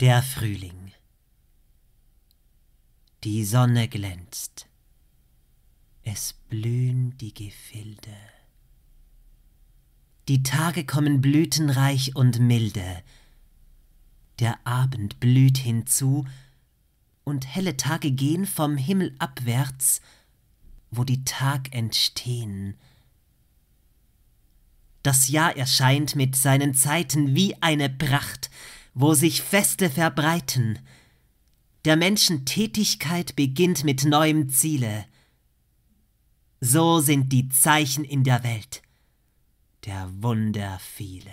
Der Frühling. Die Sonne glänzt. Es blühen die Gefilde. Die Tage kommen blütenreich und milde. Der Abend blüht hinzu und helle Tage gehen vom Himmel abwärts, wo die Tag entstehen. Das Jahr erscheint mit seinen Zeiten wie eine Pracht, wo sich Feste verbreiten. Der Menschen Tätigkeit beginnt mit neuem Ziele. So sind die Zeichen in der Welt, der Wunder viele.